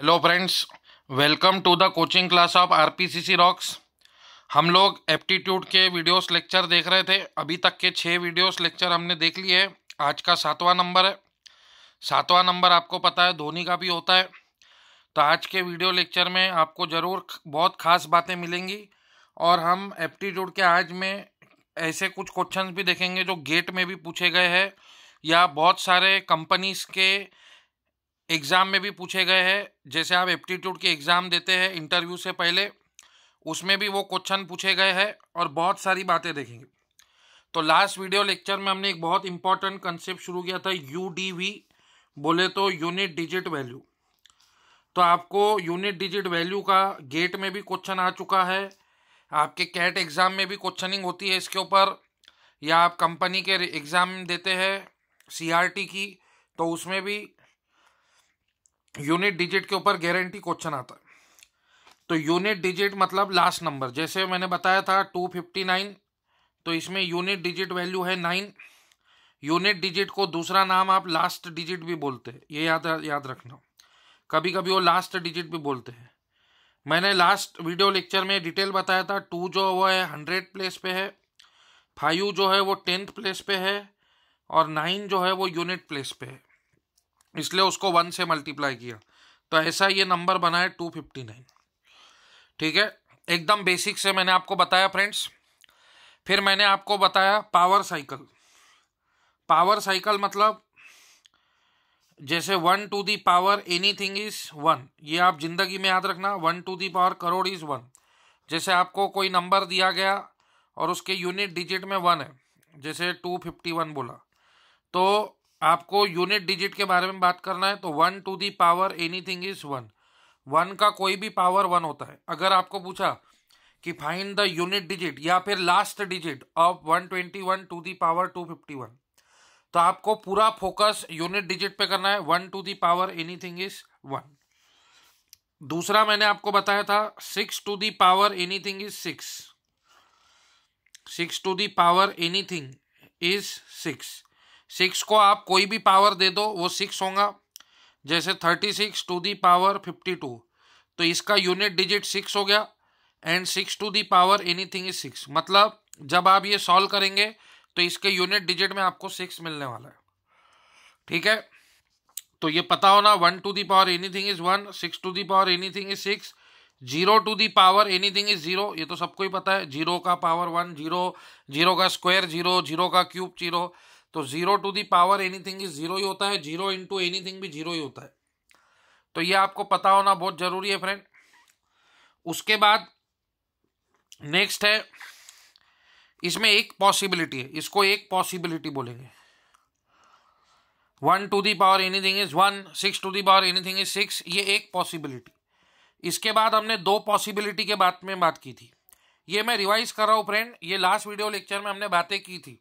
hello friends welcome to the coaching class of RPCC rocks हम लोग aptitude के videos lecture देख रहे थे अभी तक के छः वीडियोस लेक्चर हमने देख लिए आज का सातवां नंबर है सातवां नंबर आपको पता है धोनी का भी होता है तो आज के वीडियो लेक्चर में आपको ज़रूर बहुत ख़ास बातें मिलेंगी और हम एप्टीट्यूड के आज में ऐसे कुछ क्वेश्चन भी देखेंगे जो गेट में भी पूछे गए हैं या बहुत सारे कंपनीज़ के एग्ज़ाम में भी पूछे गए हैं जैसे आप एप्टीट्यूड के एग्ज़ाम देते हैं इंटरव्यू से पहले उसमें भी वो क्वेश्चन पूछे गए हैं और बहुत सारी बातें देखेंगे तो लास्ट वीडियो लेक्चर में हमने एक बहुत इंपॉर्टेंट कंसेप्ट शुरू किया था यू डी वी बोले तो यूनिट डिजिट वैल्यू तो आपको यूनिट डिजिट वैल्यू का गेट में भी क्वेश्चन आ चुका है आपके कैट एग्ज़ाम में भी क्वेश्चनिंग होती है इसके ऊपर या आप कंपनी के एग्ज़ाम देते हैं सीआरटी की तो उसमें भी यूनिट डिजिट के ऊपर गारंटी क्वेश्चन आता है तो यूनिट डिजिट मतलब लास्ट नंबर जैसे मैंने बताया था टू फिफ्टी नाइन तो इसमें यूनिट डिजिट वैल्यू है नाइन यूनिट डिजिट को दूसरा नाम आप लास्ट डिजिट भी बोलते हैं ये याद याद रखना कभी कभी वो लास्ट डिजिट भी बोलते हैं मैंने लास्ट वीडियो लेक्चर में डिटेल बताया था टू जो वो है हंड्रेड प्लेस पे है फाइव जो है वो टेंथ प्लेस पे है और नाइन जो है वो यूनिट प्लेस पे है इसलिए उसको वन से मल्टीप्लाई किया तो ऐसा ये नंबर बना है टू फिफ्टी नाइन ठीक है एकदम बेसिक से मैंने आपको बताया फ्रेंड्स फिर मैंने आपको बताया पावर साइकिल पावर साइकिल मतलब जैसे one to the power any thing is one ये आप जिंदगी में याद रखना one to the power crore is one जैसे आपको कोई नंबर दिया गया और उसके यूनिट डिजिट में वन है जैसे टू फिफ्टी वन बोला तो आपको यूनिट डिजिट के बारे में बात करना है तो one to the power anything is one one का कोई भी पावर वन होता है अगर आपको पूछा कि फाइंड द यूनिट डिजिट या फिर last digit of one twenty one to the power two fifty one तो आपको पूरा फोकस यूनिट डिजिट पे करना है one to the power anything is one दूसरा मैंने आपको बताया था six to the power anything is six six to the power anything is six six को आप कोई भी पावर दे दो वो सिक्स होगा जैसे thirty six to the power fifty two तो इसका यूनिट डिजिट सिक्स हो गया and six to the power anything is six मतलब जब आप ये सॉल्व करेंगे तो इसके यूनिट डिजिट में आपको सिक्स मिलने वाला है ठीक है तो ये पता होना one to the power anything is one six to the power anything is six zero to the power anything is zero ये तो सबको ही पता है जीरो का पावर वन जीरो जीरो का स्क्वायर जीरो जीरो का क्यूब जीरो तो zero to the power anything is zero ही होता है जीरो इंटू एनीथिंग भी जीरो ही होता है तो ये आपको पता होना बहुत जरूरी है फ्रेंड उसके बाद नेक्स्ट है इसमें एक पॉसिबिलिटी है इसको एक पॉसिबिलिटी बोलेंगे one to the power anything is one six to the power anything is six ये एक पॉसिबिलिटी इसके बाद हमने दो पॉसिबिलिटी के बात में बात की थी ये मैं रिवाइज कर रहा हूँ फ्रेंड ये लास्ट वीडियो लेक्चर में हमने बातें की थी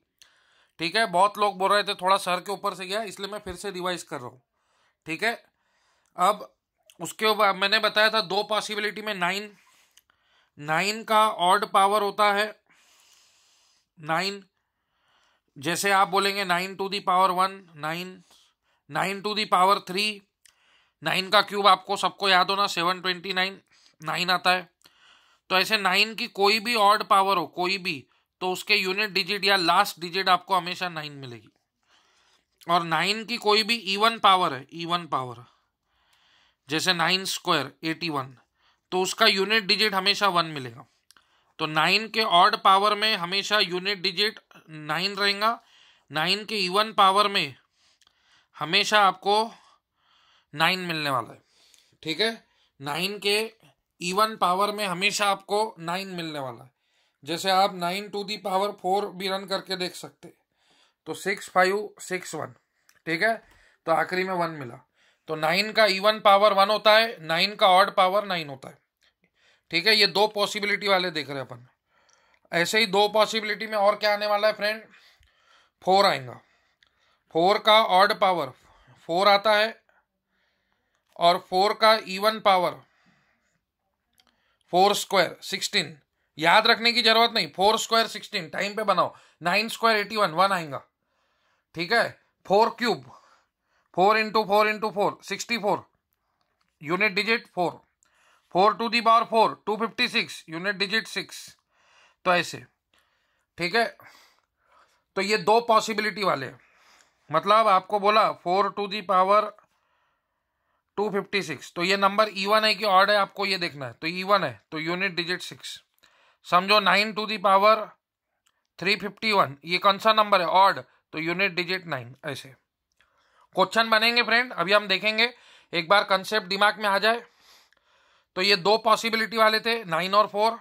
ठीक है बहुत लोग बोल रहे थे थोड़ा सर के ऊपर से गया इसलिए मैं फिर से रिवाइज कर रहा हूँ ठीक है अब उसके बाद मैंने बताया था दो पॉसिबिलिटी में नाइन नाइन का ऑर्ड पावर होता है नाइन जैसे आप बोलेंगे nine to the power one nine nine to the power three nine का क्यूब आपको सबको याद होना सेवन ट्वेंटी नाइन नाइन आता है तो ऐसे नाइन की कोई भी ऑर्ड पावर हो कोई भी तो उसके यूनिट डिजिट या लास्ट डिजिट आपको हमेशा नाइन मिलेगी और नाइन की कोई भी ईवन पावर है ईवन पावर जैसे नाइन स्क्वायर एटी वन तो उसका यूनिट डिजिट हमेशा वन मिलेगा तो नाइन के ऑड पावर में हमेशा यूनिट डिजिट नाइन रहेगा नाइन के इवन पावर में हमेशा आपको नाइन मिलने वाला है ठीक है नाइन के इवन पावर में हमेशा आपको नाइन मिलने वाला है जैसे आप nine to the power four भी रन करके देख सकते तो सिक्स फाइव सिक्स वन ठीक है तो आखिरी में वन मिला तो नाइन का इवन पावर वन होता है नाइन का ऑड पावर नाइन होता है ठीक है ये दो पॉसिबिलिटी वाले देख रहे हैं अपन ऐसे ही दो पॉसिबिलिटी में और क्या आने वाला है फ्रेंड फोर आएगा फोर का ऑड पावर फोर आता है और फोर का even power four square sixteen याद रखने की जरूरत नहीं फोर स्क्वायर सिक्सटीन टाइम पे बनाओ nine square eighty one one आएगा ठीक है four cube four into four into four sixty four unit digit four four to the power four two fifty six unit digit six तो ऐसे ठीक है तो ये दो पॉसिबिलिटी वाले मतलब आपको बोला four to the power two fifty six तो ये नंबर ई वन है कि ऑर्ड है आपको ये देखना है तो ई e वन है तो यूनिट डिजिट सिक्स समझो nine to power three fifty one ये कौन सा नंबर है ऑड तो यूनिट डिजिट नाइन ऐसे क्वेश्चन बनेंगे फ्रेंड अभी हम देखेंगे एक बार कंसेप्ट दिमाग में आ जाए तो ये दो पॉसिबिलिटी वाले थे नाइन और फोर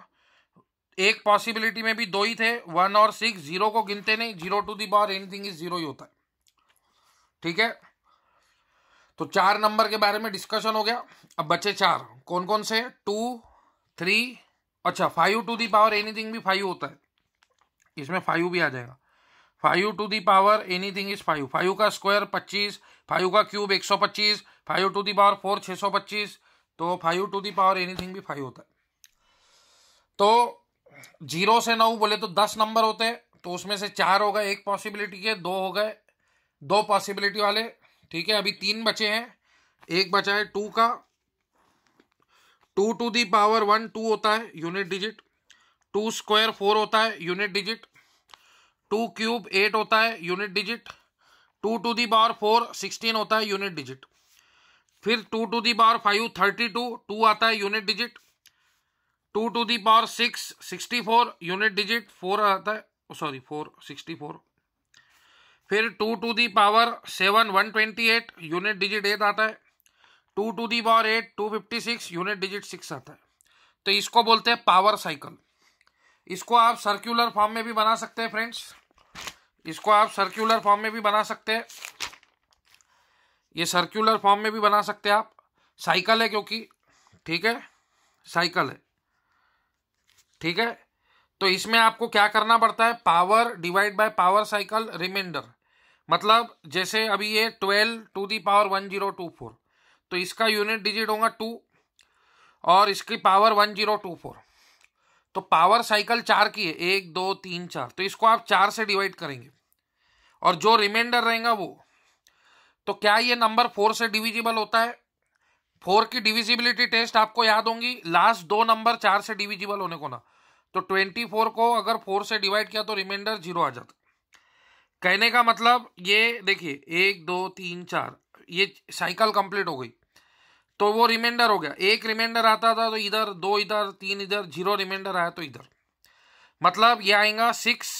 एक पॉसिबिलिटी में भी दो ही थे वन और सिक्स जीरो को गिनते नहीं zero to the power anything is zero ही होता है ठीक है तो चार नंबर के बारे में डिस्कशन हो गया अब बचे चार कौन कौन से टू थ्री अच्छा five to the power anything भी फाइव होता है इसमें फाइव भी आ जाएगा five to the power anything is five five का स्क्वायर पच्चीस फाइव का क्यूब एक सौ पच्चीस five to the power four छः सौ पच्चीस तो five to the power anything भी फाइव होता है तो जीरो से नौ बोले तो दस नंबर होते हैं तो उसमें से चार हो गए एक पॉसिबिलिटी के दो हो गए दो पॉसिबिलिटी वाले ठीक है अभी तीन बचे हैं एक बचा है टू का two to the power one two होता है unit digit two square four होता है unit digit two cube eight होता है unit digit two to the power four sixteen होता है यूनिट डिजिट फिर two to the power five thirty two two आता है unit digit two to the power six sixty four unit digit four आता है sorry four sixty four फिर two to the power seven one twenty eight unit digit eight आता है two to the power eight two fifty six unit digit six आता है तो इसको बोलते हैं पावर साइकिल इसको आप सर्क्यूलर फॉर्म में भी बना सकते हैं फ्रेंड्स इसको आप सर्क्यूलर फॉर्म में भी बना सकते हैं ये सर्क्यूलर फॉर्म में भी बना सकते हैं आप साइकिल है क्योंकि ठीक है साइकिल है ठीक है तो इसमें आपको क्या करना पड़ता है power divide by power cycle remainder मतलब जैसे अभी ये twelve to the power one zero two four तो इसका यूनिट डिजिट होगा टू और इसकी power one zero two four तो पावर साइकिल चार की है एक दो तीन चार तो इसको आप चार से डिवाइड करेंगे और जो रिमाइंडर रहेगा वो तो क्या ये नंबर फोर से डिविजिबल होता है फोर की डिविजिबिलिटी टेस्ट आपको याद होंगी लास्ट दो नंबर चार से डिविजिबल होने को ना तो ट्वेंटी फोर को अगर फोर से डिवाइड किया तो रिमाइंडर जीरो आ जाता कहने का मतलब ये देखिए एक दो तीन चार ये साइकिल कंप्लीट हो गई तो वो रिमाइंडर हो गया एक रिमाइंडर आता था तो इधर दो इधर तीन इधर जीरो रिमाइंडर आया तो इधर मतलब ये आएगा सिक्स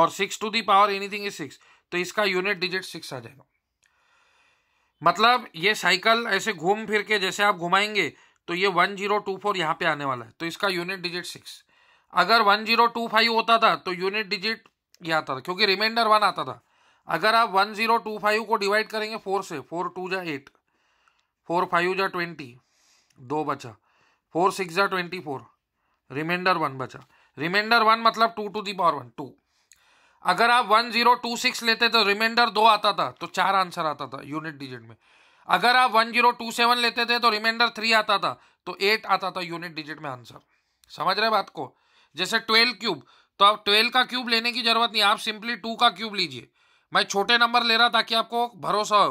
और six to the power anything is six तो इसका यूनिट डिजिट सिक्स आ जाएगा मतलब ये साइकिल ऐसे घूम फिर के जैसे आप घुमाएंगे तो ये वन जीरो टू फोर यहाँ पे आने वाला है तो इसका यूनिट डिजिट सिक्स अगर वन जीरो टू फाइव होता था तो यूनिट डिजिट ये आता था क्योंकि रिमाइंडर वन आता था अगर आप वन जीरो टू फाइव को डिवाइड करेंगे फोर से फोर टू जा एट फोर फाइव जा ट्वेंटी दो बचा फोर सिक्स जा ट्वेंटी फोर रिमाइंडर वन बचा रिमाइंडर वन मतलब two to the power one two अगर आप वन जीरो टू सिक्स लेते तो रिमाइंडर दो आता था तो चार आंसर आता था यूनिट डिजिट में अगर आप वन जीरो टू सेवन लेते थे तो रिमाइंडर थ्री आता था तो एट आता था यूनिट डिजिट में आंसर समझ रहे बात को जैसे ट्वेल्व क्यूब तो आप ट्वेल्व का क्यूब लेने की जरूरत नहीं आप सिंपली टू का क्यूब लीजिए मैं छोटे नंबर ले रहा ताकि आपको भरोसा हो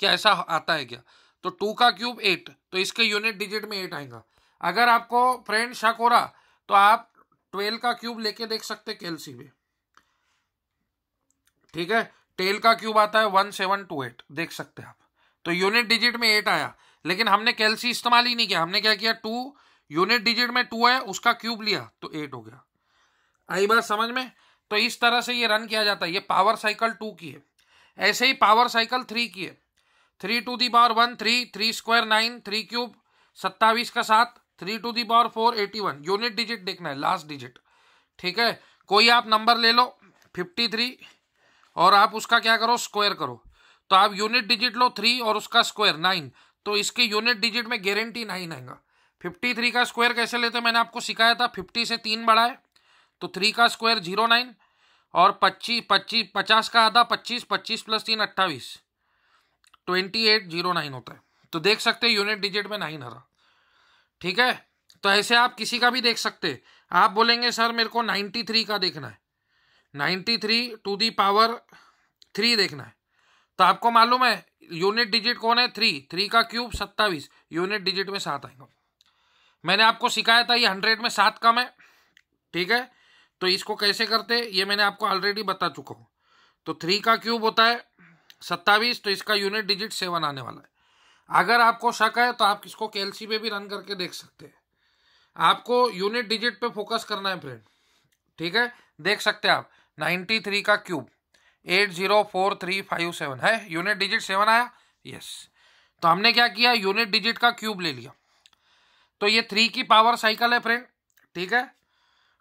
कि ऐसा आता है क्या तो टू का क्यूब एट तो इसके यूनिट डिजिट में एट आएगा अगर आपको फ्रेंड शक हो रहा तो आप ट्वेल्व का क्यूब लेके देख सकते केलसी में ठीक है टेल का क्यूब आता है वन सेवन टू एट देख सकते हैं आप तो यूनिट डिजिट में एट आया लेकिन हमने कैलसी इस्तेमाल ही नहीं किया हमने क्या किया टू यूनिट डिजिट में टू है उसका क्यूब लिया तो एट हो गया आई बात समझ में तो इस तरह से ये रन किया जाता है ये पावर साइकिल टू की है ऐसे ही पावर साइकिल थ्री की है three to the power one three three square nine three cube सत्तावीस का सात three to the power four eighty one unit digit देखना है लास्ट डिजिट ठीक है कोई आप नंबर ले लो फिफ्टी थ्री और आप उसका क्या करो स्क्वायर करो तो आप यूनिट डिजिट लो थ्री और उसका स्क्वायर नाइन तो इसके यूनिट डिजिट में गारंटी नाइन आएगा फिफ्टी थ्री का स्क्वायर कैसे लेते मैंने आपको सिखाया था फिफ्टी से तीन बढ़ाए है तो थ्री का स्क्वायर जीरो नाइन और पच्चीस पच्चीस पचास का आधा पच्चीस पच्चीस प्लस तीन अट्ठावीस ट्वेंटी एट जीरो नाइन होता है तो देख सकते हैं यूनिट डिजिट में नाइन हरा ठीक है तो ऐसे आप किसी का भी देख सकते आप बोलेंगे सर मेरे को नाइन्टी थ्री का देखना है ninety three to the power three देखना है तो आपको मालूम है यूनिट डिजिट कौन है थ्री थ्री का क्यूब सत्ताईस यूनिट डिजिट में सात आएगा मैंने आपको सिखाया था ये हंड्रेड में सात कम है ठीक है तो इसको कैसे करते ये मैंने आपको ऑलरेडी बता चुका हूँ तो थ्री का क्यूब होता है सत्तावीस तो इसका यूनिट डिजिट सेवन आने वाला है अगर आपको शक है तो आप इसको केलसी पे भी रन करके देख सकते हैं आपको यूनिट डिजिट पे फोकस करना है फ्रेंड ठीक है देख सकते हैं आप नाइन्टी थ्री का cube eight zero four three five seven है यूनिट डिजिट सेवन आया यस तो हमने क्या किया यूनिट डिजिट का क्यूब ले लिया तो ये थ्री की पावर साइकिल है फ्रेंड ठीक है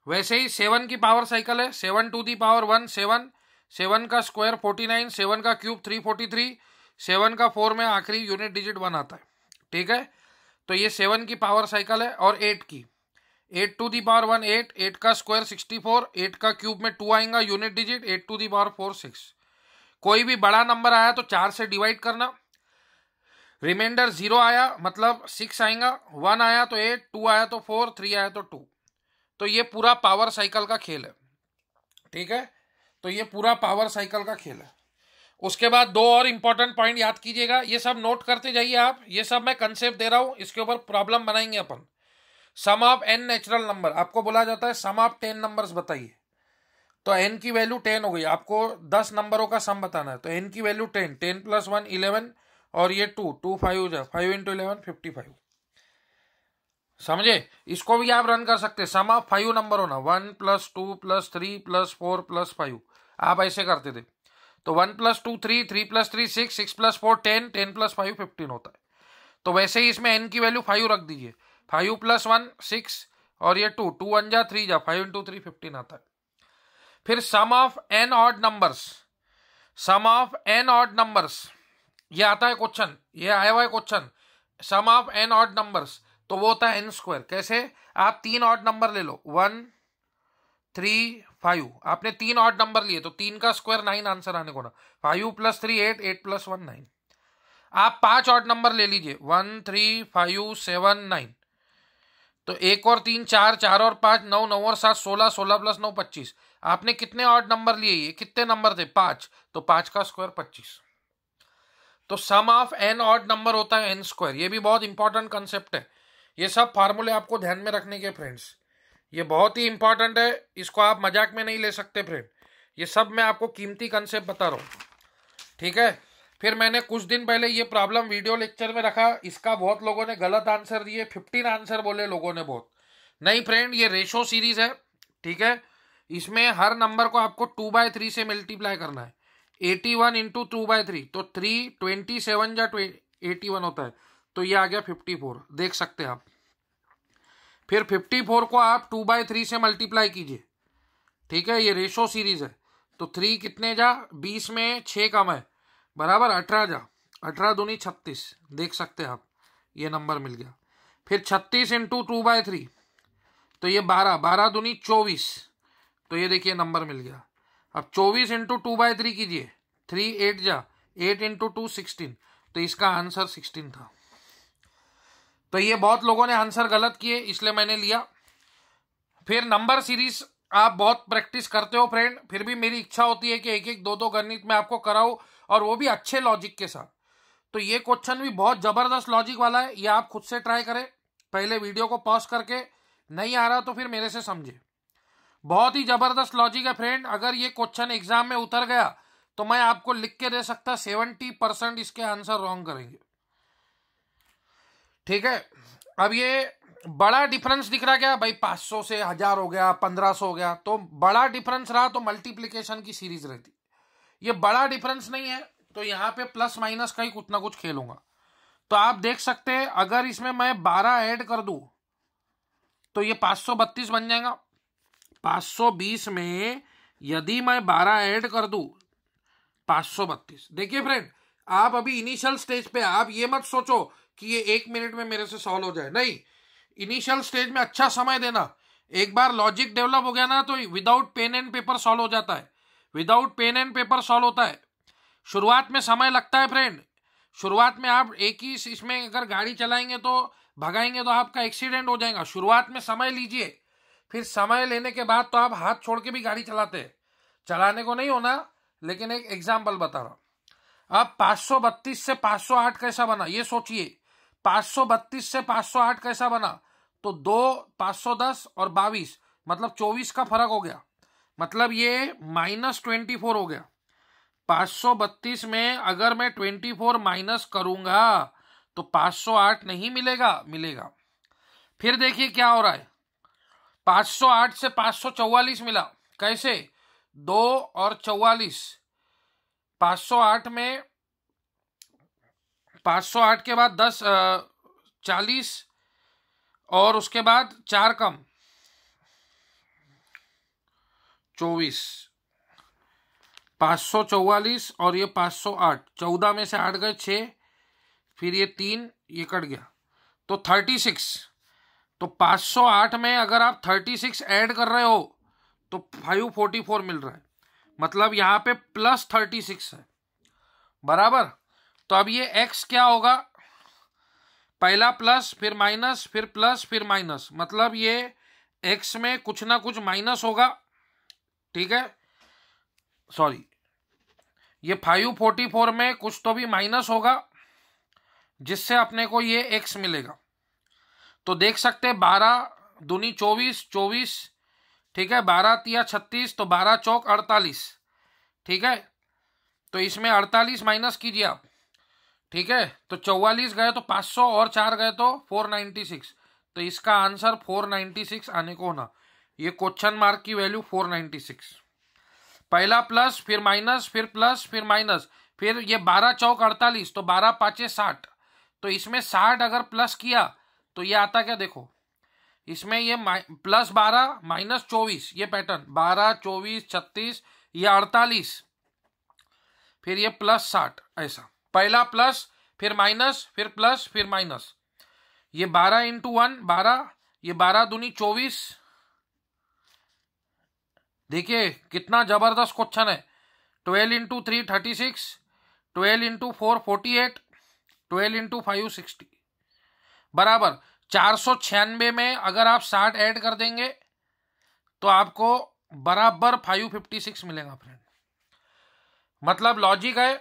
वैसे ही सेवन की पावर साइकिल है seven to the power one seven seven का स्क्वायर फोर्टी नाइन सेवन का cube three forty three seven का फोर में आखिरी यूनिट डिजिट वन आता है ठीक है तो ये सेवन की पावर साइकिल है और एट की eight to the power one eight eight का स्क्वायर सिक्सटी फोर एट का क्यूब में टू आएगा unit digit eight to the power four six कोई भी बड़ा नंबर आया तो चार से डिवाइड करना रिमाइंडर जीरो आया मतलब सिक्स आएगा वन आया तो एट टू आया तो फोर थ्री आया तो टू तो ये पूरा पावर साइकिल का खेल है ठीक है तो ये पूरा पावर साइकिल का खेल है उसके बाद दो और इंपॉर्टेंट पॉइंट याद कीजिएगा ये सब नोट करते जाइए आप ये सब मैं कंसेप्ट दे रहा हूं इसके ऊपर प्रॉब्लम बनाएंगे अपन sum of n natural number आपको बोला जाता है सम ऑफ टेन नंबर बताइए तो एन की वैल्यू टेन हो गई आपको दस नंबरों का सम बताना है तो एन की value ten ten plus one eleven और ये टू टू फाइव हो जाए five into eleven fifty five समझे इसको भी आप रन कर सकते सम ऑफ फाइव नंबर होना one plus two plus three plus four plus five आप ऐसे करते थे तो one plus two three three plus three six six plus four ten ten plus five fifteen होता है तो वैसे ही इसमें एन की वैल्यू फाइव रख दीजिए फाइव प्लस वन सिक्स और ये टू टू वन जा थ्री जा फाइव इंटू थ्री फिफ्टीन आता है फिर sum of n odd numbers sum of n odd numbers ये आता है क्वेश्चन ये आया हुआ है question sum of n odd numbers तो वो होता है एन स्क्वायर कैसे आप तीन ऑड नंबर ले लो वन थ्री फाइव आपने तीन ऑड नंबर लिए तो तीन का स्क्वायर नाइन आंसर आने को ना five plus three eight eight plus one nine आप पांच ऑड नंबर ले लीजिए one three five seven nine तो एक और तीन चार चार और पांच नौ नौ और सात सोलह सोलह प्लस नौ पच्चीस आपने कितने ऑड नंबर लिए ये कितने नंबर थे पांच तो पांच का स्क्वायर पच्चीस तो sum of n odd number होता है एन स्क्वायर ये भी बहुत इंपॉर्टेंट कंसेप्ट है ये सब फार्मूले आपको ध्यान में रखने के फ्रेंड्स ये बहुत ही इंपॉर्टेंट है इसको आप मजाक में नहीं ले सकते फ्रेंड ये सब मैं आपको कीमती कंसेप्ट बता रहा हूँ ठीक है फिर मैंने कुछ दिन पहले ये प्रॉब्लम वीडियो लेक्चर में रखा इसका बहुत लोगों ने गलत आंसर दिए फिफ्टीन आंसर बोले लोगों ने बहुत नहीं फ्रेंड ये रेशो सीरीज है ठीक है इसमें हर नंबर को आपको टू बाय थ्री से मल्टीप्लाई करना है eighty one into two by three तो थ्री ट्वेंटी सेवन या एटी वन होता है तो ये आ गया फिफ्टी फोर देख सकते हैं आप फिर फिफ्टी फोर को आप टू बाई थ्री से मल्टीप्लाई कीजिए ठीक है ये रेशो सीरीज है तो थ्री कितने जा बीस में छः कम है बराबर अठारह जा अठारह दूनी छत्तीस देख सकते हैं आप ये नंबर मिल गया फिर छत्तीस इंटू टू बाई थ्री तो ये बारह बारह दूनी चौबीस तो ये देखिए नंबर मिल गया अब चौबीस इंटू टू बाई थ्री कीजिए थ्री एट जा एट इंटू टू सिक्सटीन तो इसका आंसर सिक्सटीन था तो ये बहुत लोगों ने आंसर गलत किए इसलिए मैंने लिया फिर नंबर सीरीज आप बहुत प्रैक्टिस करते हो फ्रेंड फिर भी मेरी इच्छा होती है कि एक एक दो दो गणित में आपको कराऊ और वो भी अच्छे लॉजिक के साथ तो ये क्वेश्चन भी बहुत ज़बरदस्त लॉजिक वाला है ये आप खुद से ट्राई करें पहले वीडियो को पॉज करके नहीं आ रहा तो फिर मेरे से समझे बहुत ही ज़बरदस्त लॉजिक है फ्रेंड अगर ये क्वेश्चन एग्जाम में उतर गया तो मैं आपको लिख के दे सकता सेवेंटी परसेंट इसके आंसर रॉन्ग करेंगे ठीक है अब ये बड़ा डिफरेंस दिख रहा क्या भाई 500 से हजार हो गया 1500 हो गया तो बड़ा डिफरेंस रहा तो मल्टीप्लीकेशन की सीरीज रहती ये बड़ा डिफरेंस नहीं है तो यहाँ पे प्लस माइनस का ही कुछ ना कुछ खेलूंगा तो आप देख सकते हैं अगर इसमें मैं 12 ऐड कर दू तो ये बत्तीस बन जाएगा बीस में यदि मैं बारह ऐड कर दूं बत्तीस देखिए फ्रेंड आप अभी इनिशियल स्टेज पे आप ये मत सोचो कि ये एक मिनट में मेरे से सॉल्व हो जाए नहीं इनिशियल स्टेज में अच्छा समय देना एक बार लॉजिक डेवलप हो गया ना तो without pen and paper solve हो जाता है without pen and paper solve होता है शुरुआत में समय लगता है फ्रेंड शुरुआत में आप एक ही इसमें अगर गाड़ी चलाएंगे तो भगाएंगे तो आपका एक्सीडेंट हो जाएगा शुरुआत में समय लीजिए फिर समय लेने के बाद तो आप हाथ छोड़ के भी गाड़ी चलाते हैं चलाने को नहीं होना लेकिन एक एग्जाम्पल बता रहा हूँ अब पाँच से पाँच कैसा बना ये सोचिए 532 से 508 कैसा बना तो दो 510 और 22 मतलब 24 का फर्क हो गया मतलब ये माइनस ट्वेंटी फोर हो गया 532 में अगर मैं 24 माइनस करूंगा तो 508 नहीं मिलेगा मिलेगा फिर देखिए क्या हो रहा है 508 से 544 मिला कैसे दो और चौवालीस 508 में पाँच सौ आठ के बाद दस चालीस और उसके बाद चार कम चौबीस पाँच सौ चौवालीस और ये पाँच सौ आठ चौदह में से आठ गए छः फिर ये तीन ये कट गया तो थर्टी सिक्स तो पाँच सौ आठ में अगर आप थर्टी सिक्स एड कर रहे हो तो फाइव फोर्टी फोर मिल रहा है मतलब यहाँ पे प्लस थर्टी सिक्स है बराबर तो अब ये एक्स क्या होगा पहला प्लस फिर माइनस फिर प्लस फिर माइनस मतलब ये एक्स में कुछ ना कुछ माइनस होगा ठीक है सॉरी ये फाइव फोर्टी फोर में कुछ तो भी माइनस होगा जिससे अपने को ये एक्स मिलेगा तो देख सकते हैं बारह दूनी चौबीस चौबीस ठीक है बारह तिया छत्तीस तो बारह चौक अड़तालीस ठीक है तो इसमें अड़तालीस माइनस कीजिए आप ठीक है तो चौवालीस गए तो 500 और चार गए तो 496 तो इसका आंसर 496 आने को होना ये क्वेश्चन मार्क की वैल्यू 496 पहला प्लस फिर माइनस फिर प्लस फिर माइनस फिर ये बारह चौक अड़तालीस तो बारह पाँचे साठ तो इसमें साठ अगर प्लस किया तो ये आता क्या देखो इसमें ये प्लस बारह माइनस चौबीस ये पैटर्न बारह चौबीस छत्तीस ये अड़तालीस फिर ये प्लस साठ ऐसा पहला प्लस फिर माइनस फिर प्लस फिर माइनस ये बारह इंटू वन बारह ये बारह दुनी चौबीस देखिए कितना जबरदस्त क्वेश्चन है twelve into three thirty six twelve into four forty eight twelve into five sixty बराबर चार सौ छियानबे में अगर आप साठ ऐड कर देंगे तो आपको बराबर फाइव फिफ्टी सिक्स मिलेगा फ्रेंड मतलब लॉजिक है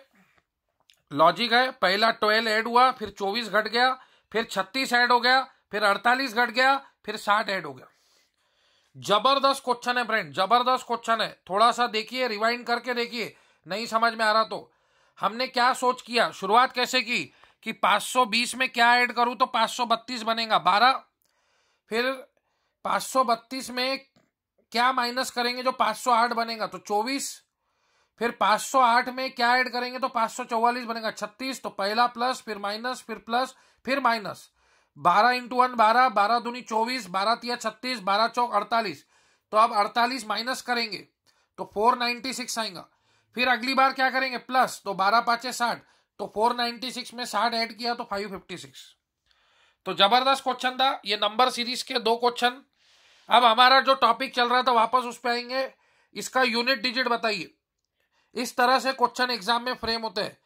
लॉजिक है पहला ट्वेल्व ऐड हुआ फिर चौबीस घट गया फिर छत्तीस ऐड हो गया फिर अड़तालीस घट गया फिर साठ ऐड हो गया जबरदस्त क्वेश्चन है फ्रेंड जबरदस्त क्वेश्चन है थोड़ा सा देखिए रिवाइंड करके देखिए नहीं समझ में आ रहा तो हमने क्या सोच किया शुरुआत कैसे की कि 520 में क्या ऐड करूं तो 532 बनेगा 12 फिर 532 में क्या माइनस करेंगे जो 508 बनेगा तो फिर 508 में क्या ऐड करेंगे तो 544 बनेगा 36 तो पहला प्लस फिर माइनस फिर प्लस फिर माइनस 12 इंटू वन बारह बारह दूनी चौबीस बारह तिया छत्तीस बारह चौक अड़तालीस तो अब 48 माइनस करेंगे तो 496 आएगा फिर अगली बार क्या करेंगे प्लस तो 12 पाचे साठ तो 496 में साठ ऐड किया तो 556 तो जबरदस्त क्वेश्चन था ये नंबर सीरीज के दो क्वेश्चन अब हमारा जो टॉपिक चल रहा था वापस उस पर आएंगे इसका यूनिट डिजिट बताइए इस तरह से क्वेश्चन एग्जाम में फ्रेम होते हैं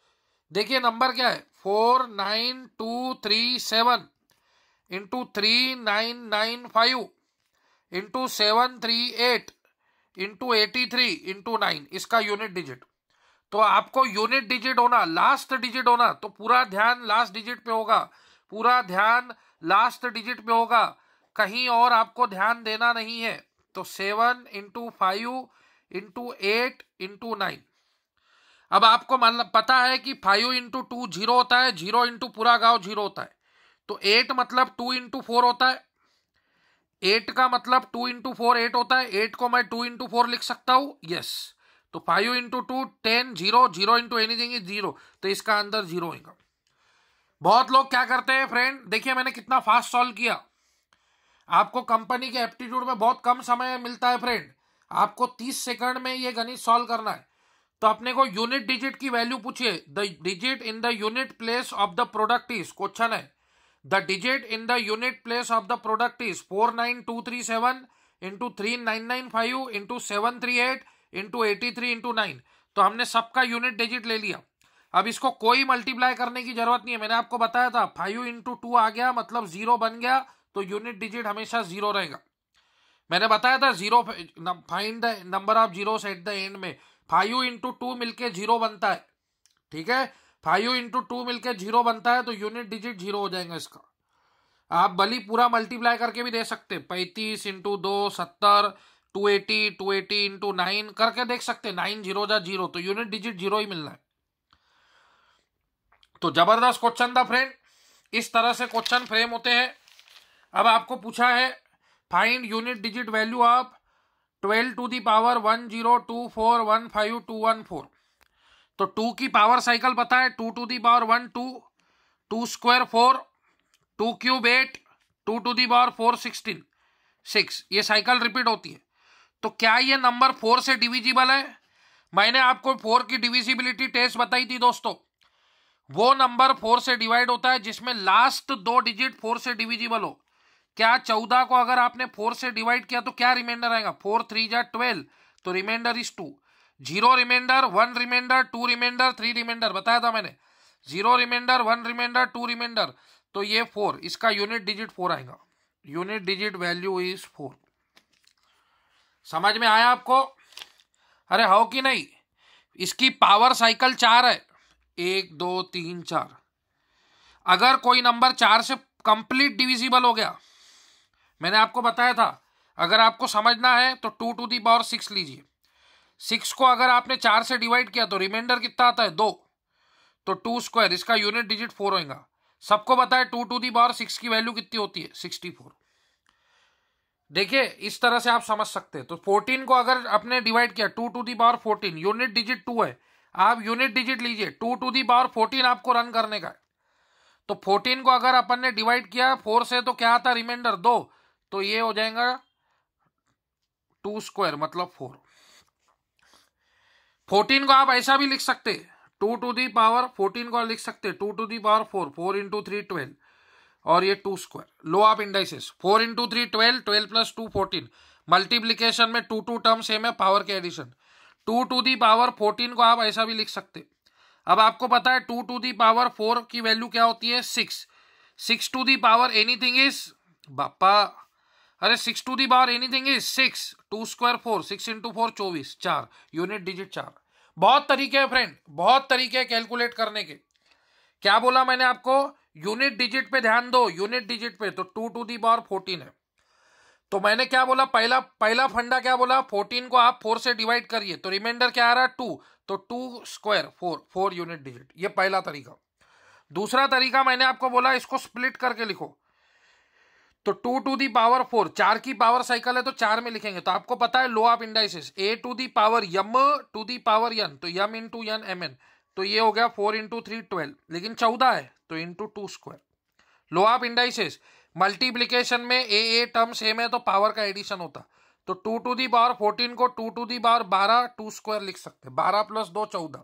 देखिए नंबर क्या है four nine two three seven into three nine nine five into seven three eight into eighty three into nine इसका यूनिट डिजिट तो आपको यूनिट डिजिट होना लास्ट डिजिट होना तो पूरा ध्यान लास्ट डिजिट पे होगा पूरा ध्यान लास्ट डिजिट पे होगा कहीं और आपको ध्यान देना नहीं है तो seven into five into eight into nine अब आपको मतलब पता है कि फाइव इंटू टू जीरो होता है जीरो इंटू पूरा गाँव जीरो होता है तो एट मतलब टू इंटू फोर होता है एट का मतलब टू इंटू फोर एट होता है एट को मैं टू इंटू फोर लिख सकता हूं यस तो five into two ten zero zero into anything is zero तो इसका अंदर जीरो होगा बहुत लोग क्या करते हैं फ्रेंड देखिए मैंने कितना फास्ट सॉल्व किया आपको कंपनी के एप्टीट्यूड में बहुत कम समय मिलता है फ्रेंड आपको तीस सेकंड में ये गणित सॉल्व करना है तो अपने को यूनिट डिजिट की वैल्यू पूछिए the digit in the unit place of the product is question है the digit in the unit place of the product is four nine two three seven into three nine nine five into seven three eight into eighty three into nine तो हमने सबका unit digit ले लिया अब इसको कोई multiply करने की जरूरत नहीं है मैंने आपको बताया था फाइव इंटू टू आ गया मतलब जीरो बन गया तो यूनिट डिजिट हमेशा जीरो रहेगा मैंने बताया था zero find the number of zero at the end में फाइव इंटू टू मिलकर जीरो बनता है ठीक है फाइव इंटू टू मिलकर जीरो बनता है तो यूनिट डिजिट जीरो हो जाएगा इसका आप भली पूरा मल्टीप्लाई करके भी दे सकते हैं पैंतीस इंटू दो सत्तर two eighty two eighty into nine करके देख सकते हैं नाइन जीरो जा जीरो तो यूनिट डिजिट जीरो ही मिलना है तो जबरदस्त क्वेश्चन था फ्रेंड इस तरह से क्वेश्चन फ्रेम होते हैं अब आपको पूछा है find unit digit value of twelve to the power one zero two four one five two one four तो टू की पावर साइकिल पता है two to the power one two two square four two cube eight two to the power four sixteen six ये cycle repeat होती है तो क्या ये नंबर फोर से डिविजिबल है मैंने आपको फोर की डिविजिबिलिटी टेस्ट बताई थी दोस्तों वो नंबर फोर से डिवाइड होता है जिसमें लास्ट दो डिजिट फोर से डिविजिबल हो क्या चौदह को अगर आपने फोर से डिवाइड किया तो क्या रिमाइंडर आएगा फोर थ्री जा ट्वेल्व तो remainder is two zero remainder one remainder two remainder three remainder बताया था मैंने zero remainder one remainder two remainder तो ये फोर इसका यूनिट डिजिट फोर आएगा unit digit value is four समझ में आया आपको अरे हो कि नहीं इसकी पावर साइकिल चार है एक दो तीन चार अगर कोई नंबर चार से कंप्लीट डिविजिबल हो गया मैंने आपको बताया था अगर आपको समझना है तो two to the power six लीजिए सिक्स को अगर आपने चार से डिवाइड किया तो रिमाइंडर कितना आता है दो तो टू स्क्वायर इसका यूनिट डिजिट फोर होगा सबको बताया two to the power six की वैल्यू कितनी होती है सिक्सटी फोर देखिए इस तरह से आप समझ सकते हैं तो फोर्टीन को अगर आपने डिवाइड किया two to the power fourteen unit digit two है आप यूनिट डिजिट लीजिए two to the power fourteen आपको रन करने का है तो फोर्टीन को अगर अपन ने डिवाइड किया फोर से तो क्या आता रिमाइंडर दो तो ये हो जाएगा टू स्क्वायर मतलब फोर फोर्टीन को आप ऐसा भी लिख सकते two to the power fourteen को लिख सकते two to the power four four into three twelve और ये two square law of indices four into three twelve twelve plus two fourteen multiplication में टू टू टर्म सेम है power के addition two to the power fourteen को आप ऐसा भी लिख सकते अब आपको पता है two to the power four की वैल्यू क्या होती है six six to the power anything is बापा अरे six to the power anything is six two square four six into four चौबीस चार यूनिट डिजिट चार बहुत तरीके हैं फ्रेंड बहुत तरीके हैं कैलकुलेट करने के क्या बोला मैंने आपको यूनिट डिजिट पे ध्यान दो यूनिट डिजिट पे तो two to the power fourteen है तो मैंने क्या बोला पहला पहला फंडा क्या बोला फोर्टीन को आप फोर से डिवाइड करिए तो रिमाइंडर क्या आ रहा है टू तो two square four four unit digit ये पहला तरीका दूसरा तरीका मैंने आपको बोला इसको स्प्लिट करके लिखो तो two to the power four चार की पावर साइकिल है तो चार में लिखेंगे तो आपको पता है law of indices a to the power m to the power n तो m to n m n तो ये हो गया फोर इंटू थ्री ट्वेल्व लेकिन चौदह है तो into two square law of indices multiplication में ए ए टर्म सेम है तो पावर का एडिशन होता तो two to the power fourteen को टू टू दी पावर बारह टू स्क्वायर लिख सकते हैं बारह प्लस दो चौदह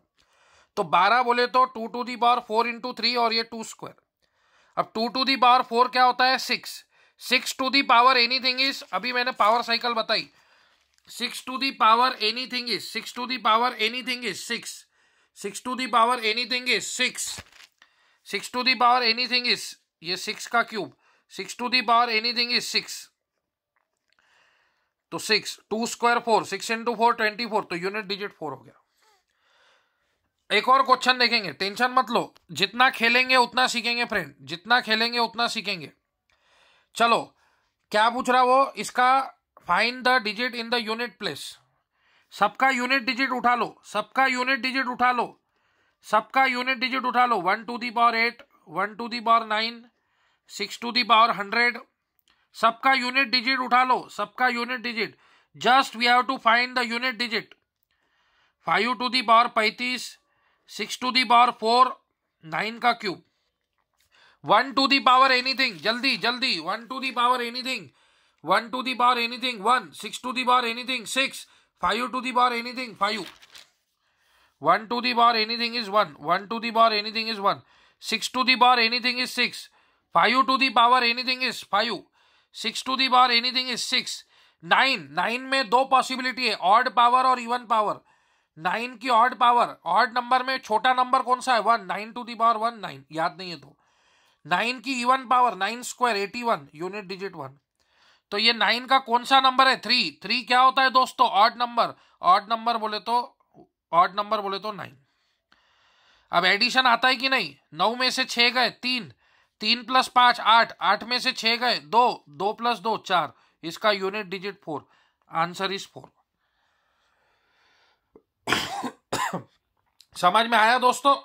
तो बारह बोले तो two to the power four into three और ये टू स्क्वायर अब two to the power four क्या होता है six six to the power any thing is अभी मैंने पावर साइकिल बताई six to the power any thing is six to the power any thing is six six to the power any thing is six six to the power any thing is ये six का cube six to the power any thing is six तो six two square four six into four twenty four तो unit digit four हो गया एक और question देखेंगे tension मत लो जितना खेलेंगे उतना सीखेंगे फ्रेंड जितना खेलेंगे उतना सीखेंगे चलो क्या पूछ रहा वो इसका find the digit in the unit place सबका यूनिट डिजिट उठा लो सबका यूनिट डिजिट उठा लो सबका यूनिट डिजिट उठा लो one to the power eight one to the power nine six to the power hundred सबका यूनिट डिजिट उठा लो सबका unit digit just we have to find the unit digit five to the power पैंतीस six to the power four nine का cube one to the power anything जल्दी जल्दी one to the power anything one to the power anything one six to the power anything six five to the power anything five one to the power anything is one one to the power anything is one six to the power anything is six five to the power anything is five six to the power anything is six nine nine में दो possibility है odd power और even power nine की odd power odd number में छोटा number कौन सा है one nine to the power one nine याद नहीं है तो नाइन की even power nine square eighty one unit digit one तो ये नाइन का कौन सा नंबर है थ्री थ्री क्या होता है दोस्तों ऑड नंबर ऑड नंबर बोले तो ऑड नंबर बोले तो नाइन अब एडिशन आता है कि नहीं नौ में से छः गए तीन तीन प्लस पांच आठ आठ में से छः गए दो दो प्लस दो चार इसका unit digit four answer is four समझ में आया दोस्तों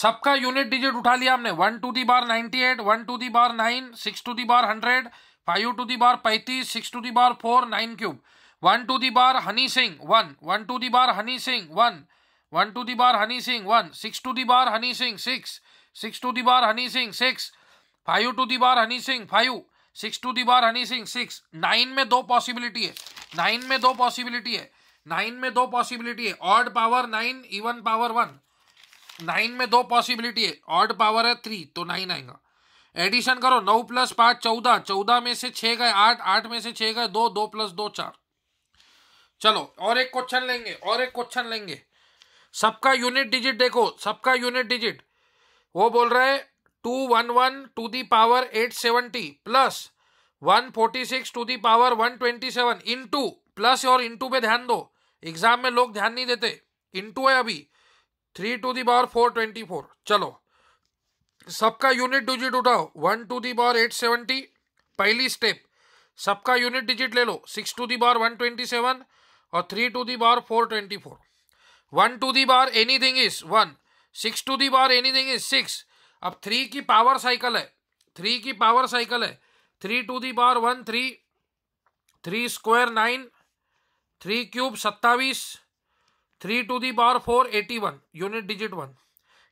सबका यूनिट डिजिट उठा लिया हमने one to the power ninety eight one to the bar nine six to the power hundred five to the power पैंतीस six to the bar four nine cube one to the power anything one one to the power anything one one to the power anything one six to the power anything six six to the power anything six five to the power anything five six to the power anything six nine में दो possibility है nine में दो possibility है nine में दो possibility है odd power nine even power one nine में दो पॉसिबिलिटी है ऑड पावर है थ्री तो नाइन आएगा एडिशन करो नौ प्लस पाँच चौदह चौदह में से छः गए आठ आठ में से छः गए दो दो प्लस दो चार चलो और एक क्वेश्चन लेंगे और एक क्वेश्चन लेंगे सबका यूनिट डिजिट देखो सबका यूनिट डिजिट वो बोल रहा है two one one to the power eight seventy plus one forty six to the power one twenty seven into plus और इंटू पे ध्यान दो एग्जाम में लोग ध्यान नहीं देते इंटू है अभी three to the bar four twenty four चलो सबका यूनिट डिजिट उठाओ वन टू दी बार एट सेवेंटी पहली स्टेप सबका यूनिट डिजिट ले लो six to the bar one twenty seven और three to the bar four twenty four one to the बार any thing is one six to the बार any thing is six अब three की power cycle है three की power cycle है three to the bar one three three square nine three cube सत्तावीस three to the power four eighty one unit digit one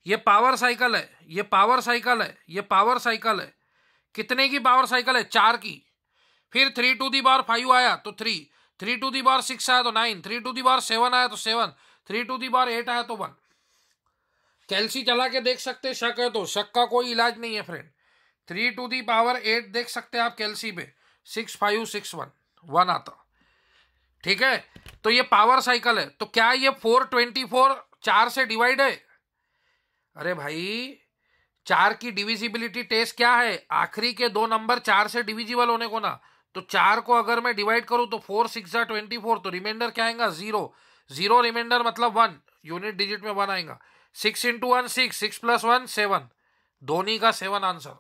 ये power cycle है ये power cycle है ये पावर साइकिल है कितने की पावर साइकिल है चार की फिर three to the power five आया तो three three to the power six आया तो nine three to the power seven आया तो seven three to the power eight आया तो वन कैल्सी चला के देख सकते शक है तो शक का कोई इलाज नहीं है friend three to the power eight देख सकते हैं आप कैल्सी पे six five six one one आता ठीक है तो ये पावर साइकिल है तो क्या ये फोर ट्वेंटी फोर चार से डिवाइड है अरे भाई चार की डिविजिबिलिटी टेस्ट क्या है आखिरी के दो नंबर चार से डिविजिबल होने को ना तो चार को अगर मैं डिवाइड करूं तो फोर सिक्स ट्वेंटी फोर तो रिमाइंडर क्या आएगा जीरो जीरो रिमाइंडर मतलब वन यूनिट डिजिट में वन आएगा six into one six six plus one seven Dhoni का सेवन आंसर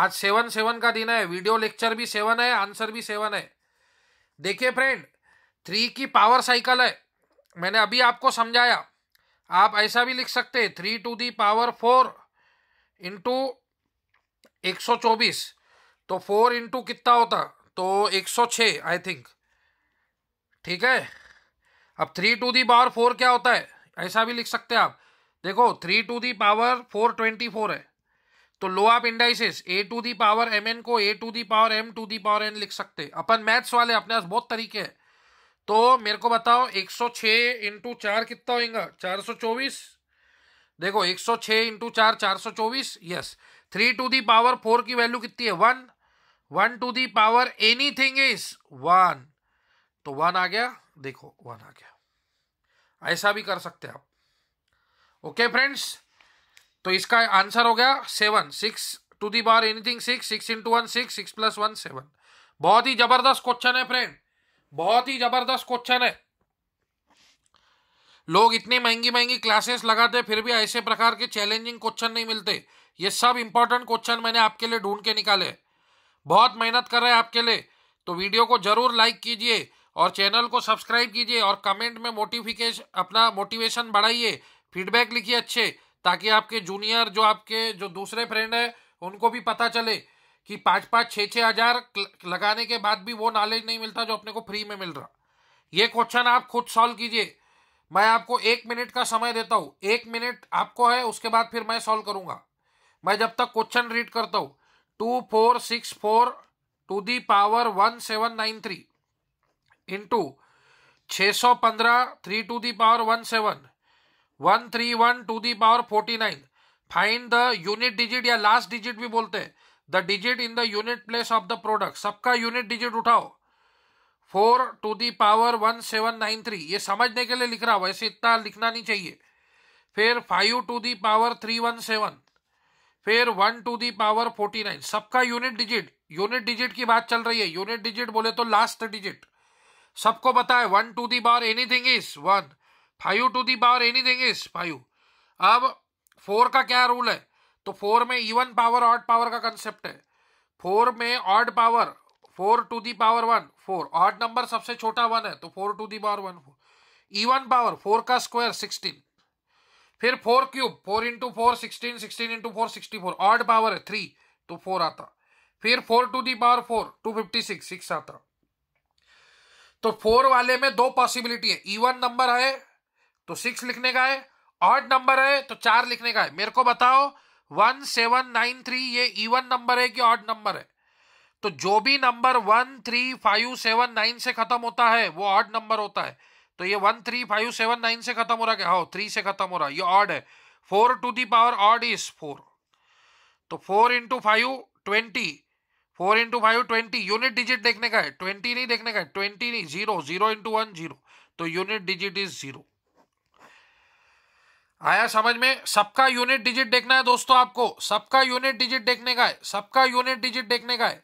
आज सेवन सेवन का दिन है वीडियो लेक्चर भी सेवन है आंसर भी सेवन है देखिए फ्रेंड थ्री की पावर साइकिल है मैंने अभी आपको समझाया आप ऐसा भी लिख सकते हैं three to the power four into एक सौ चौबीस तो फोर इंटू कितना होता तो एक सौ छः आई थिंक ठीक है अब three to the power four क्या होता है ऐसा भी लिख सकते हैं आप देखो three to the power four twenty four है तो आप indices a to the power m n को a to the power m to the power n लिख सकते अपन मैथ्स वाले अपने पास बहुत तरीके हैं तो मेरे को बताओ 106 सौ छ इंटू चार कितना होगा 424 देखो 106 सौ छ इंटू चार चार चौबीस yes three to the power four की वैल्यू कितनी है one one to the power any thing is one तो वन आ गया देखो वन आ गया ऐसा भी कर सकते हैं आप ओके फ्रेंड्स तो इसका आंसर हो गया seven six to the bar anything six six into one six six plus one seven बहुत ही जबरदस्त क्वेश्चन है फ्रेंड बहुत ही जबरदस्त क्वेश्चन है लोग इतनी महंगी महंगी क्लासेस लगाते फिर भी ऐसे प्रकार के चैलेंजिंग क्वेश्चन नहीं मिलते ये सब इंपॉर्टेंट क्वेश्चन मैंने आपके लिए ढूंढ के निकाले बहुत मेहनत कर रहे हैं आपके लिए तो वीडियो को जरूर लाइक कीजिए और चैनल को सब्सक्राइब कीजिए और कमेंट में मोटिफिकेशन अपना मोटिवेशन बढ़ाइए फीडबैक लिखिए अच्छे ताकि आपके जूनियर जो आपके जो दूसरे फ्रेंड है उनको भी पता चले कि पाँच पाँच छः छः हज़ार लगाने के बाद भी वो नॉलेज नहीं मिलता जो अपने को फ्री में मिल रहा ये क्वेश्चन आप खुद सॉल्व कीजिए मैं आपको एक मिनट का समय देता हूँ एक मिनट आपको है उसके बाद फिर मैं सॉल्व करूंगा मैं जब तक क्वेश्चन रीड करता हूँ two four six four to the power one seven nine three into छः सौ पंद्रह three to the power one seven one three one to the power forty nine find the unit digit या last digit भी बोलते हैं the digit in the unit place of the product सबका unit digit उठाओ four to the power one seven nine three ये समझने के लिए लिख रहा वैसे इतना लिखना नहीं चाहिए फिर five to the power three one seven फिर one to the power forty nine सबका यूनिट डिजिट यूनिट डिजिट की बात चल रही है यूनिट डिजिट बोले तो लास्ट डिजिट सबको बताए है one to the power anything is one five to the power any देंगे इस फाइव अब फोर का क्या रूल है तो फोर में इवन पावर ऑड पावर का कंसेप्ट है फोर में odd power four to the power one four odd number सबसे छोटा वन है तो four to the power one four even power four का स्क्वायर सिक्सटीन फिर four cube four into four sixteen sixteen into four sixty four odd power है three तो four आता फिर four to the power four two fifty six six आता तो four वाले में दो पॉसिबिलिटी है इवन नंबर है तो सिक्स लिखने का है ऑड नंबर है तो चार लिखने का है मेरे को बताओ वन सेवन नाइन थ्री ये इवन नंबर है कि ऑड नंबर है तो जो भी number one three five seven nine से खत्म होता है वो ऑड नंबर होता है तो ये one three five seven nine से खत्म हो रहा है हाँ थ्री से खत्म हो रहा है ये ऑड है four to the power odd is four तो four into five twenty four into five twenty unit digit देखने का है ट्वेंटी नहीं देखने का है ट्वेंटी नहीं zero zero into one zero तो यूनिट डिजिट इज जीरो आया समझ में सबका यूनिट डिजिट देखना है दोस्तों आपको सबका यूनिट डिजिट देखने का है सबका यूनिट डिजिट देखने का है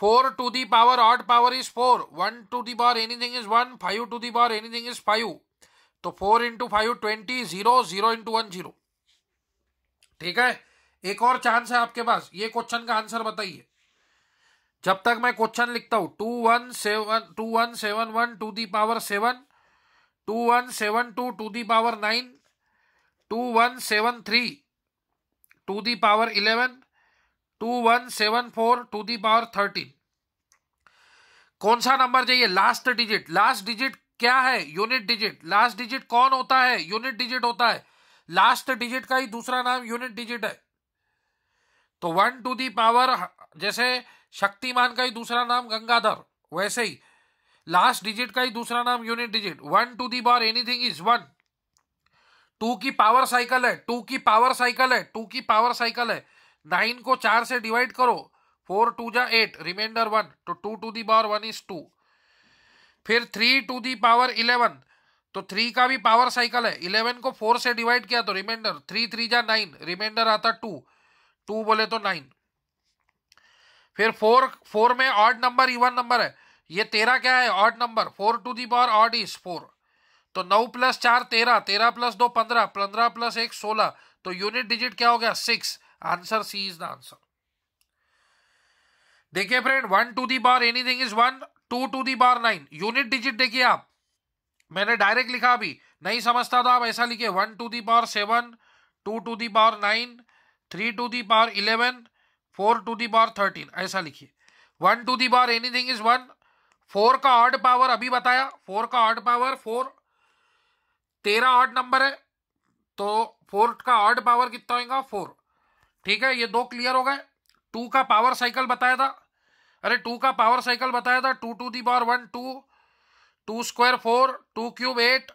four to the power odd power is four one to the power anything is one five to the power anything is five तो four into five twenty zero zero into one zero ठीक है एक और chance है आपके पास ये question का answer बताइए जब तक मैं क्वेश्चन लिखता हूं two one seven two one seven one to the power seven two one seven two to the power nine two one seven three to the power eleven two one seven four to the power thirteen कौन सा number चाहिए last digit last digit क्या है unit digit last digit कौन होता है unit digit होता है लास्ट डिजिट का ही दूसरा नाम यूनिट डिजिट है तो वन टू दी पावर जैसे शक्तिमान का ही दूसरा नाम गंगाधर वैसे ही लास्ट डिजिट का ही दूसरा नाम unit digit one to the power anything is one two की पावर साइकिल है टू की पावर साइकिल है टू की पावर साइकिल है नाइन को चार से डिवाइड करो फोर टू जा एट रिमाइंडर वन तो two to the power one is two फिर three to the power eleven तो थ्री का भी पावर साइकिल है इलेवन को फोर से डिवाइड किया तो रिमाइंडर थ्री थ्री जा नाइन रिमाइंडर आता टू टू बोले तो नाइन फिर फोर फोर में ऑड नंबर इवन नंबर है ये तेरा क्या है odd number four to the power odd is four तो नौ प्लस चार तेरह तेरह प्लस दो पंद्रह पंद्रह प्लस एक सोलह तो यूनिट डिजिट क्या हो गया six answer C is the answer देखिए friend one to the bar anything is one two to the bar nine unit digit देखिए आप मैंने डायरेक्ट लिखा अभी नहीं समझता था तो आप ऐसा लिखिए one to the power seven two to the power nine three to the power eleven four to the power thirteen ऐसा लिखिए one to the power anything is one four का ऑड पावर अभी बताया फोर का odd power four तेरह odd number है तो fourth का ऑड पावर कितना होगा फोर ठीक है ये दो क्लियर हो गए टू का पावर साइकिल बताया था अरे टू का पावर साइकिल बताया था two to the power one two two square four two cube eight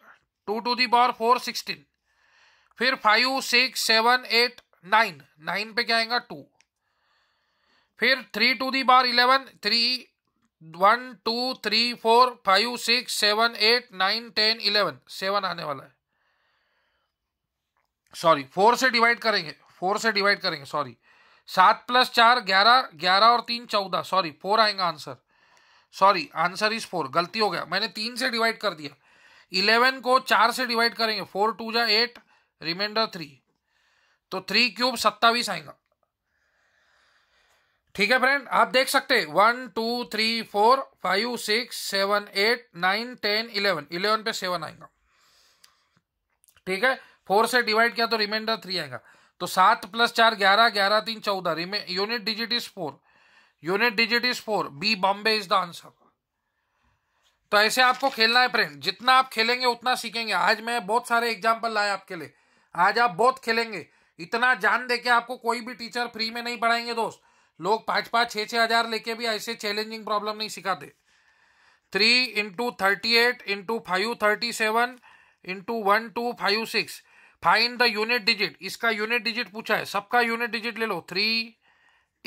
two to the power four sixteen फिर five six seven eight nine nine पे क्या आएगा टू फिर three to the power eleven three one two three four five six seven eight nine ten eleven seven आने वाला है sorry four से divide करेंगे फोर से डिवाइड करेंगे सॉरी सात प्लस चार ग्यारह ग्यारह और तीन चौदह सॉरी फोर आएगा answer sorry answer is four गलती हो गया मैंने तीन से डिवाइड कर दिया इलेवन को चार से डिवाइड करेंगे फोर टू जा एट रिमाइंडर थ्री तो थ्री क्यूब सत्तावीस आएगा ठीक है फ्रेंड आप देख सकते हैं one two three four five six seven eight nine ten eleven eleven पे सेवन आएगा ठीक है फोर से डिवाइड किया तो रिमाइंडर थ्री आएगा तो सात प्लस चार ग्यारह ग्यारह तीन चौदह unit digit is four unit digit is four B Bombay is the answer तो ऐसे आपको खेलना है फ्रेंड जितना आप खेलेंगे उतना सीखेंगे आज मैं बहुत सारे एग्जाम्पल लाए आपके लिए आज आप बहुत खेलेंगे इतना जान दे के आपको कोई भी टीचर फ्री में नहीं पढ़ाएंगे दोस्त लोग पाँच पाँच छः छः हज़ार लेके भी ऐसे चैलेंजिंग प्रॉब्लम नहीं सिखाते three into thirty eight into five thirty seven into one two five six find the unit digit इसका यूनिट डिजिट पूछा है सबका यूनिट डिजिट ले लो थ्री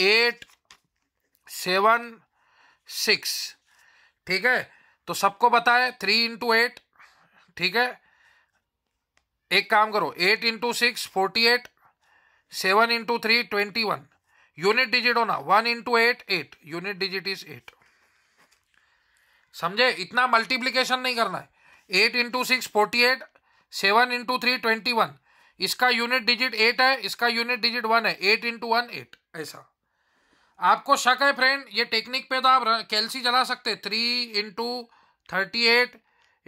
एट सेवन सिक्स ठीक है तो सबको बताए थ्री इंटू एट ठीक है एक काम करो eight into six forty eight seven into three twenty one unit digit होना one into eight eight unit digit is eight समझे इतना मल्टीप्लीकेशन नहीं करना है eight into six forty eight seven into three twenty one इसका unit digit eight है इसका unit digit one है एट इंटू वन एट ऐसा आपको शक है फ्रेंड ये टेक्निक पे तो आप कैलसी जला सकते three into thirty eight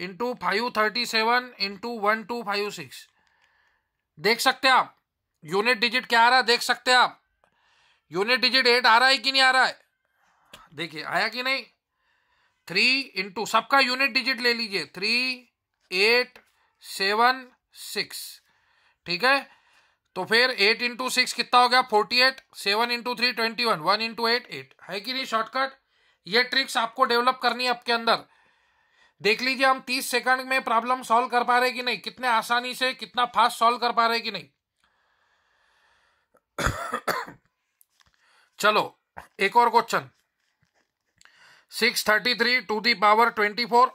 into five thirty seven into one two five six देख सकते आप यूनिट डिजिट क्या आ रहा है देख सकते आप यूनिट डिजिट एट आ रहा है कि नहीं आ रहा है देखिए आया कि नहीं थ्री इंटू सबका यूनिट डिजिट ले लीजिए थ्री एट सेवन सिक्स ठीक है तो फिर एट इंटू सिक्स कितना हो गया forty eight seven into three twenty one one into eight eight है कि नहीं शॉर्टकट ये ट्रिक्स आपको डेवलप करनी है आपके अंदर देख लीजिए हम तीस सेकंड में प्रॉब्लम सॉल्व कर पा रहे कि नहीं कितने आसानी से कितना फास्ट सॉल्व कर पा रहे कि नहीं चलो एक और question six thirty three to the power twenty four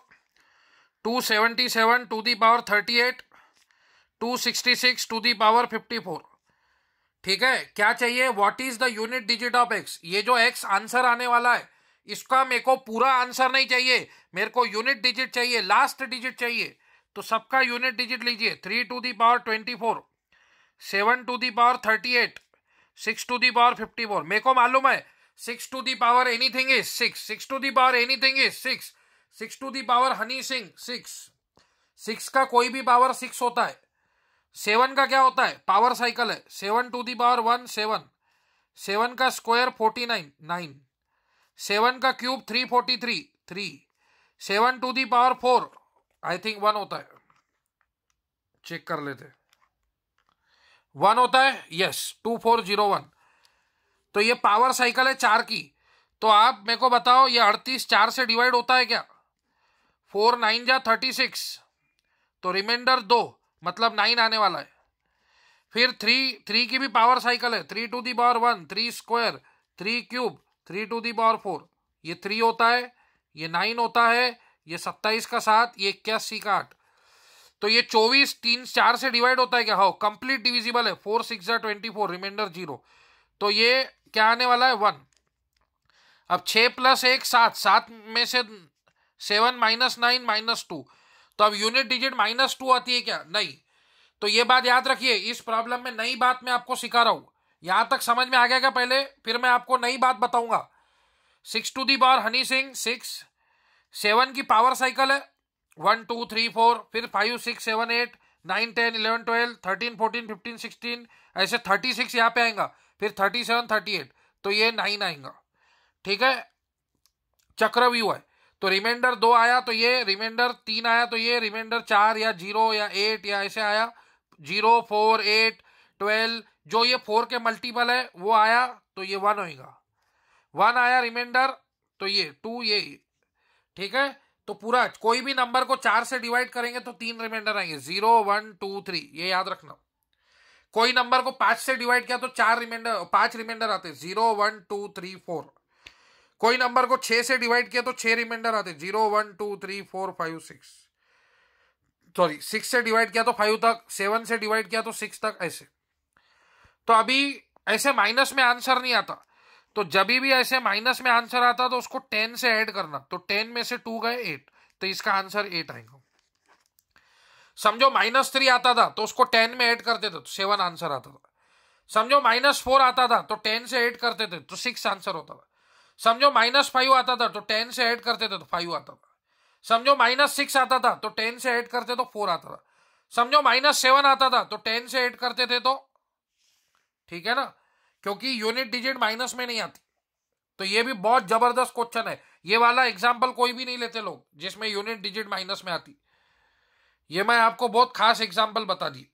two seventy seven to the power thirty eight two sixty six to the power fifty four ठीक है क्या चाहिए what is the unit digit of X ये जो x answer आने वाला है इसका मेरे को पूरा आंसर नहीं चाहिए मेरे को यूनिट डिजिट चाहिए लास्ट डिजिट चाहिए तो सबका यूनिट डिजिट लीजिए three to the power twenty four seven to the power thirty eight six to the power fifty four मेरे को मालूम है six to the power anything is six six to the power anything is six six to the power anything six six का कोई भी power six होता है seven का क्या होता है पावर साइकिल है seven to the power one seven seven का square forty nine nine seven का cube three forty three three seven to the power four I think one होता है चेक कर लेते हैं वन होता है yes two four zero one तो ये पावर साइकिल है चार की तो आप मेरे को बताओ ये अड़तीस चार से डिवाइड होता है क्या फोर नाइन जा थर्टी सिक्स तो रिमाइंडर दो मतलब नाइन आने वाला है फिर थ्री थ्री की भी पावर साइकिल है three to the power one three square three cube three to the power four ये थ्री होता है ये नाइन होता है ये सत्ताईस का सात ये इक्यासी का आठ तो ये चौबीस तीन चार से डिवाइड होता है क्या हाउ कंप्लीट डिविजिबल है फोर सिक्स या ट्वेंटी फोर रिमाइंडर जीरो तो ये क्या आने वाला है वन अब छ प्लस एक सात सात में से seven minus nine minus two तो अब यूनिट डिजिट माइनस टू आती है क्या नहीं तो ये बात याद रखिए इस प्रॉब्लम में नई बात मैं आपको सिखा रहा हूं यहां तक समझ में आ गया क्या पहले फिर मैं आपको नई बात बताऊंगा six to the power anything six seven की पावर साइकिल है वन टू थ्री फोर फिर five six seven eight nine ten eleven twelve thirteen fourteen fifteen sixteen ऐसे थर्टी सिक्स यहाँ पे आएगा फिर थर्टी सेवन थर्टी एट तो ये नाइन आएगा ठीक है व्यू है तो रिमाइंडर दो आया तो ये रिमाइंडर तीन आया तो ये रिमाइंडर चार या जीरो या एट या ऐसे आया जीरो फोर एट ट्वेल्व जो ये फोर के मल्टीपल है वो आया तो ये वन होएगा वन आया रिमाइंडर तो ये टू ये ठीक है तो पूरा कोई भी नंबर को चार से डिवाइड करेंगे तो तीन रिमाइंडर आएंगे जीरो वन टू थ्री ये याद रखना कोई नंबर को पांच से डिवाइड किया तो चार रिमाइंडर पांच रिमाइंडर आते zero one two three four कोई नंबर को छह से डिवाइड किया तो छह रिमाइंडर आते zero one two three four five six sorry six से डिवाइड किया तो फाइव तक सेवन से डिवाइड किया तो सिक्स तक ऐसे तो अभी ऐसे माइनस में आंसर नहीं आता तो जब भी ऐसे माइनस में आंसर आता तो उसको टेन से ऐड करना तो टेन में से टू गए एट तो इसका आंसर एट आएगा समझो माइनस थ्री आता था तो उसको टेन में ऐड करते थे तो सेवन आंसर आता था समझो माइनस फोर आता था तो टेन से ऐड करते थे तो सिक्स आंसर होता था समझो माइनस फाइव आता था तो टेन से ऐड करते थे तो फाइव आता था समझो माइनस सिक्स आता था तो टेन से ऐड करते तो फोर आता था समझो माइनस सेवन आता था तो टेन से ऐड करते थे तो ठीक है ना क्योंकि यूनिट डिजिट माइनस में नहीं आती तो ये भी बहुत जबरदस्त क्वेश्चन है ये वाला एग्जाम्पल कोई भी नहीं लेते लोग जिसमें यूनिट डिजिट माइनस में आती ये मैं आपको बहुत खास एग्जाम्पल बता दी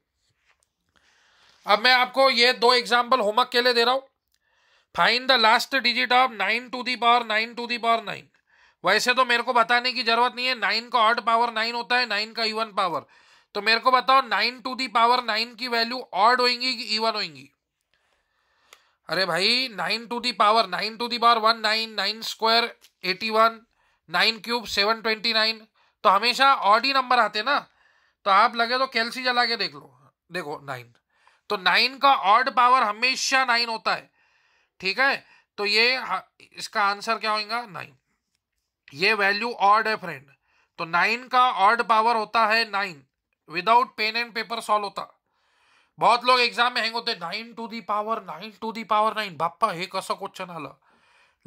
अब मैं आपको ये दो एग्जाम्पल होमवर्क के लिए दे रहा हूं find the last digit of nine to the power nine to the power nine वैसे तो मेरे को बताने की जरूरत नहीं है नाइन का ऑड पावर नाइन होता है नाइन का इवन पावर तो मेरे को बताओ nine to the power nine की वैल्यू ऑड होगी कि इवन होगी अरे भाई nine to the power nine to the power one nine nine square eighty one nine cube seven twenty nine तो हमेशा ऑड ही नंबर आते ना तो आप लगे तो कैलसी जला के देख लो देखो नाइन तो नाइन का ऑड पावर हमेशा नाइन होता है ठीक है तो ये इसका आंसर क्या होगा नाइन ये वैल्यू ऑड है फ्रेंड तो नाइन का ऑड पावर होता है nine without pen and paper solve होता बहुत एग्जाम में हैंग होते nine to the power nine to the power nine बाप्पा हे कसं क्वेश्चन आल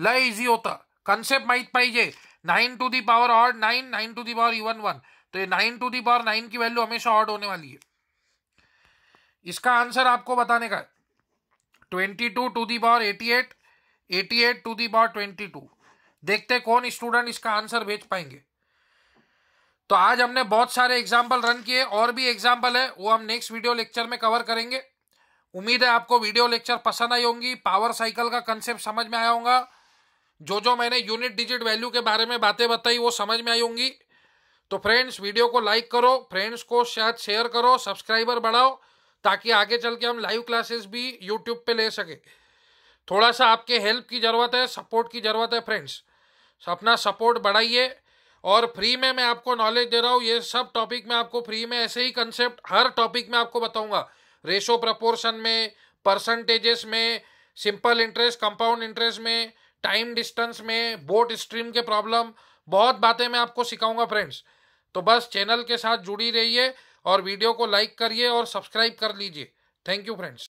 लय इजी होता कन्सेप्ट माहीत पाइजे nine to the power odd nine nine to the power even one तो ये nine to the power nine की वैल्यू हमेशा ऑड होने वाली है इसका आंसर आपको बताने का है twenty two to the power eighty eight eighty eight to the power twenty two देखते कौन स्टूडेंट इसका आंसर भेज पाएंगे तो आज हमने बहुत सारे एग्जाम्पल रन किए और भी एग्जाम्पल है वो हम नेक्स्ट वीडियो लेक्चर में कवर करेंगे उम्मीद है आपको वीडियो लेक्चर पसंद आई होंगी पावर साइकिल का कंसेप्ट समझ में आया होगा जो जो मैंने यूनिट डिजिट वैल्यू के बारे में बातें बताई वो समझ में आई होंगी तो फ्रेंड्स वीडियो को लाइक करो फ्रेंड्स को शायद शेयर करो सब्सक्राइबर बढ़ाओ ताकि आगे चल के हम लाइव क्लासेस भी यूट्यूब पे ले सके थोड़ा सा आपके हेल्प की ज़रूरत है सपोर्ट की ज़रूरत है फ्रेंड्स अपना सपोर्ट बढ़ाइए और फ्री में मैं आपको नॉलेज दे रहा हूँ ये सब टॉपिक में आपको फ्री में ऐसे ही कंसेप्ट हर टॉपिक में आपको बताऊंगा रेशो प्रपोर्सन में परसेंटेजेस में सिंपल इंटरेस्ट कंपाउंड इंटरेस्ट में टाइम डिस्टेंस में बोट स्ट्रीम के प्रॉब्लम बहुत बातें मैं आपको सिखाऊंगा फ्रेंड्स तो बस चैनल के साथ जुड़ी रहिए और वीडियो को लाइक करिए और सब्सक्राइब कर लीजिए थैंक यू फ्रेंड्स